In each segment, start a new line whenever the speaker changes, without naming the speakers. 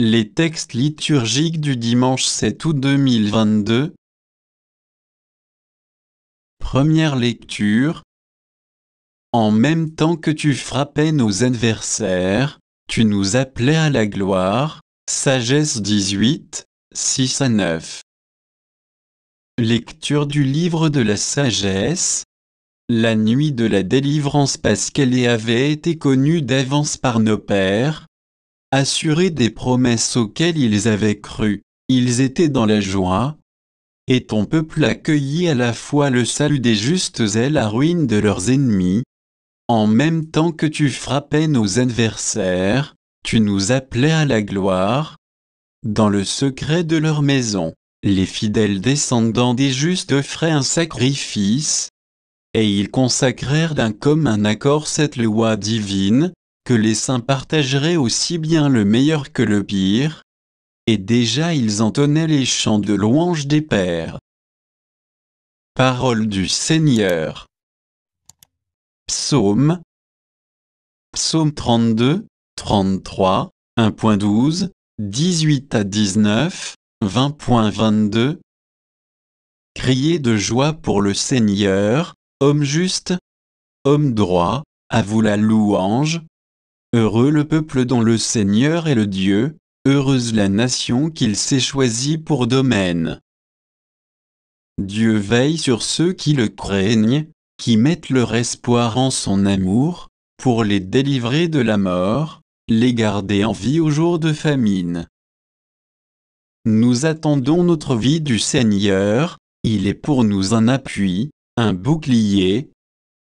Les textes liturgiques du dimanche 7 août 2022 Première lecture En même temps que tu frappais nos adversaires, tu nous appelais à la gloire, Sagesse 18, 6 à 9 Lecture du livre de la Sagesse La nuit de la délivrance parce qu'elle avait été connue d'avance par nos pères, assurés des promesses auxquelles ils avaient cru, ils étaient dans la joie. Et ton peuple accueillit à la fois le salut des justes et la ruine de leurs ennemis. En même temps que tu frappais nos adversaires, tu nous appelais à la gloire. Dans le secret de leur maison, les fidèles descendants des justes offraient un sacrifice, et ils consacrèrent d'un commun accord cette loi divine, que les saints partageraient aussi bien le meilleur que le pire, et déjà ils entonnaient les chants de louange des pères. Parole du Seigneur. Psaume. Psaume 32, 33, 1.12, 18 à 19, 20.22. Criez de joie pour le Seigneur, homme juste, homme droit, à vous la louange, Heureux le peuple dont le Seigneur est le Dieu, heureuse la nation qu'il s'est choisie pour domaine. Dieu veille sur ceux qui le craignent, qui mettent leur espoir en son amour, pour les délivrer de la mort, les garder en vie au jour de famine. Nous attendons notre vie du Seigneur, il est pour nous un appui, un bouclier.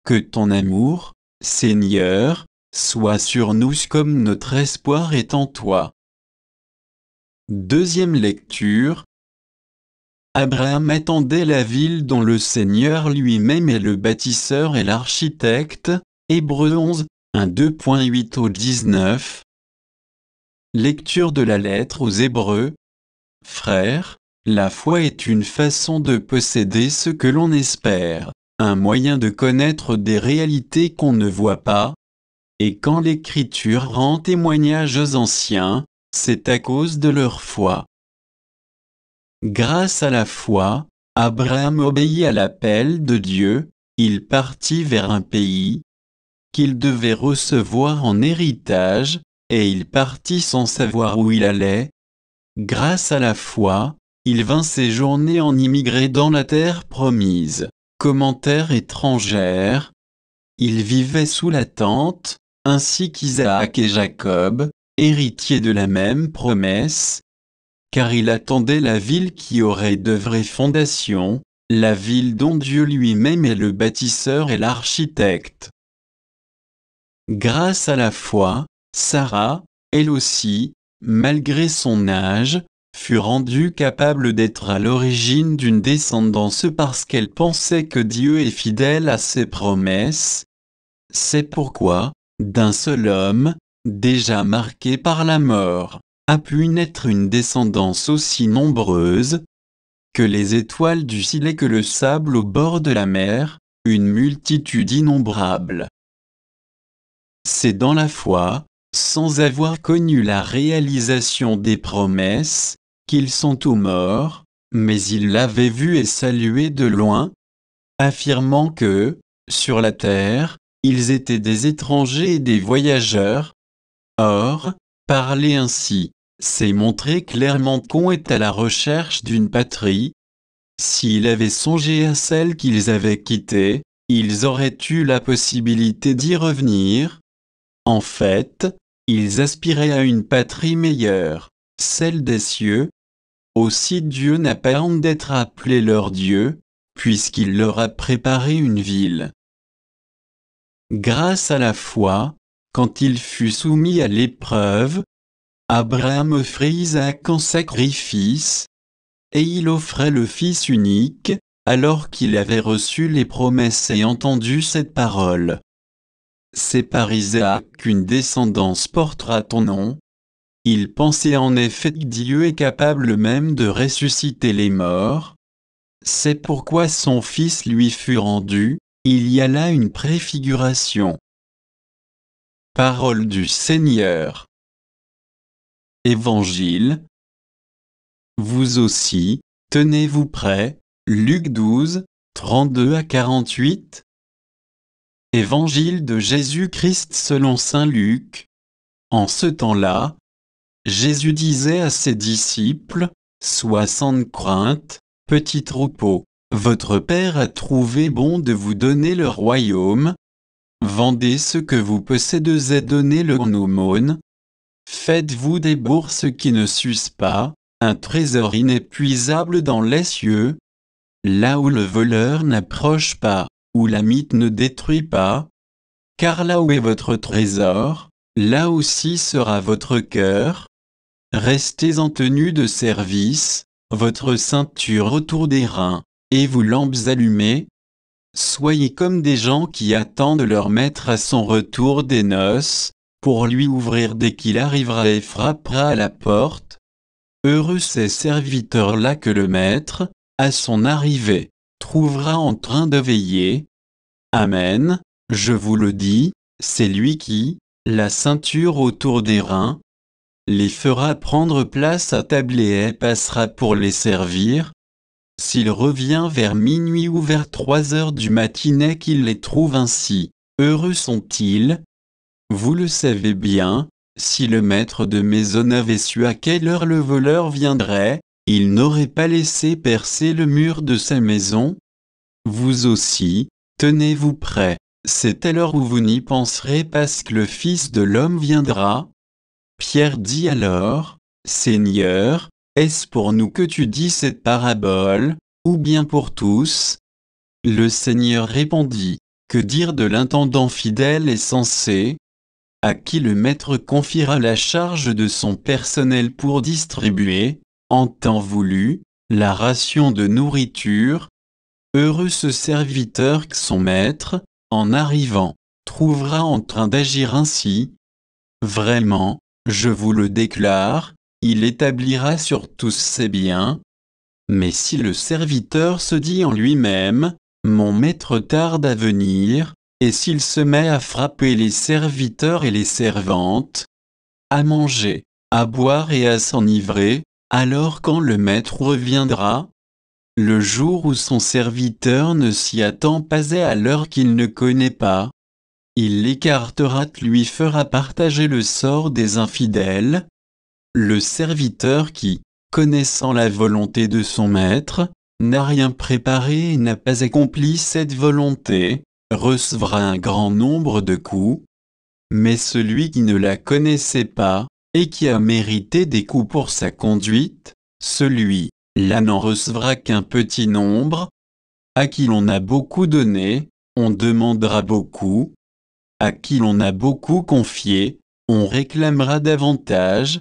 Que ton amour, Seigneur, Sois sur nous comme notre espoir est en toi. Deuxième lecture Abraham attendait la ville dont le Seigneur lui-même est le bâtisseur et l'architecte, Hébreux 11, 1 2.8 au 19. Lecture de la lettre aux Hébreux Frères, la foi est une façon de posséder ce que l'on espère, un moyen de connaître des réalités qu'on ne voit pas, et quand l'Écriture rend témoignage aux anciens, c'est à cause de leur foi. Grâce à la foi, Abraham obéit à l'appel de Dieu, il partit vers un pays qu'il devait recevoir en héritage, et il partit sans savoir où il allait. Grâce à la foi, il vint séjourner en immigré dans la terre promise. Commentaire étrangère. Il vivait sous la tente, ainsi qu'Isaac et Jacob, héritiers de la même promesse, car il attendait la ville qui aurait de vraies fondations, la ville dont Dieu lui-même est le bâtisseur et l'architecte. Grâce à la foi, Sarah, elle aussi, malgré son âge, fut rendue capable d'être à l'origine d'une descendance parce qu'elle pensait que Dieu est fidèle à ses promesses. C'est pourquoi, d'un seul homme, déjà marqué par la mort, a pu naître une descendance aussi nombreuse que les étoiles du ciel et que le sable au bord de la mer, une multitude innombrable. C'est dans la foi, sans avoir connu la réalisation des promesses, qu'ils sont tous morts, mais ils l'avaient vu et salué de loin, affirmant que, sur la terre, ils étaient des étrangers et des voyageurs. Or, parler ainsi, c'est montrer clairement qu'on est à la recherche d'une patrie. S'ils avaient songé à celle qu'ils avaient quittée, ils auraient eu la possibilité d'y revenir. En fait, ils aspiraient à une patrie meilleure, celle des cieux. Aussi Dieu n'a pas honte d'être appelé leur Dieu, puisqu'il leur a préparé une ville. Grâce à la foi, quand il fut soumis à l'épreuve, Abraham offrit Isaac en sacrifice, et il offrait le Fils unique, alors qu'il avait reçu les promesses et entendu cette parole. C'est par Isaac qu'une descendance portera ton nom. Il pensait en effet que Dieu est capable même de ressusciter les morts. C'est pourquoi son fils lui fut rendu, il y a là une préfiguration. Parole du Seigneur. Évangile. Vous aussi, tenez-vous prêts. Luc 12, 32 à 48. Évangile de Jésus-Christ selon Saint Luc. En ce temps-là, Jésus disait à ses disciples, Sois sans crainte, petit votre Père a trouvé bon de vous donner le royaume. Vendez ce que vous possédez et donnez-le en aumône. Faites-vous des bourses qui ne sucent pas, un trésor inépuisable dans les cieux, là où le voleur n'approche pas, où la mythe ne détruit pas, car là où est votre trésor, là aussi sera votre cœur. Restez en tenue de service, votre ceinture autour des reins et vous lampes allumées, soyez comme des gens qui attendent leur maître à son retour des noces, pour lui ouvrir dès qu'il arrivera et frappera à la porte. Heureux ces serviteurs-là que le maître, à son arrivée, trouvera en train de veiller. Amen, je vous le dis, c'est lui qui, la ceinture autour des reins, les fera prendre place à table et passera pour les servir, s'il revient vers minuit ou vers trois heures du et qu'il les trouve ainsi, heureux sont-ils Vous le savez bien, si le maître de maison avait su à quelle heure le voleur viendrait, il n'aurait pas laissé percer le mur de sa maison. Vous aussi, tenez-vous prêts, c'est à l'heure où vous n'y penserez parce que le Fils de l'homme viendra. Pierre dit alors, Seigneur, est-ce pour nous que tu dis cette parabole, ou bien pour tous Le Seigneur répondit, Que dire de l'intendant fidèle et sensé À qui le maître confiera la charge de son personnel pour distribuer, en temps voulu, la ration de nourriture Heureux ce serviteur que son maître, en arrivant, trouvera en train d'agir ainsi. Vraiment, je vous le déclare, il établira sur tous ses biens. Mais si le serviteur se dit en lui-même, Mon maître tarde à venir, et s'il se met à frapper les serviteurs et les servantes, à manger, à boire et à s'enivrer, alors quand le maître reviendra, le jour où son serviteur ne s'y attend pas et à l'heure qu'il ne connaît pas, il l'écartera, lui fera partager le sort des infidèles, le serviteur qui, connaissant la volonté de son maître, n'a rien préparé et n'a pas accompli cette volonté, recevra un grand nombre de coups, mais celui qui ne la connaissait pas, et qui a mérité des coups pour sa conduite, celui-là n'en recevra qu'un petit nombre, à qui l'on a beaucoup donné, on demandera beaucoup, à qui l'on a beaucoup confié, on réclamera davantage,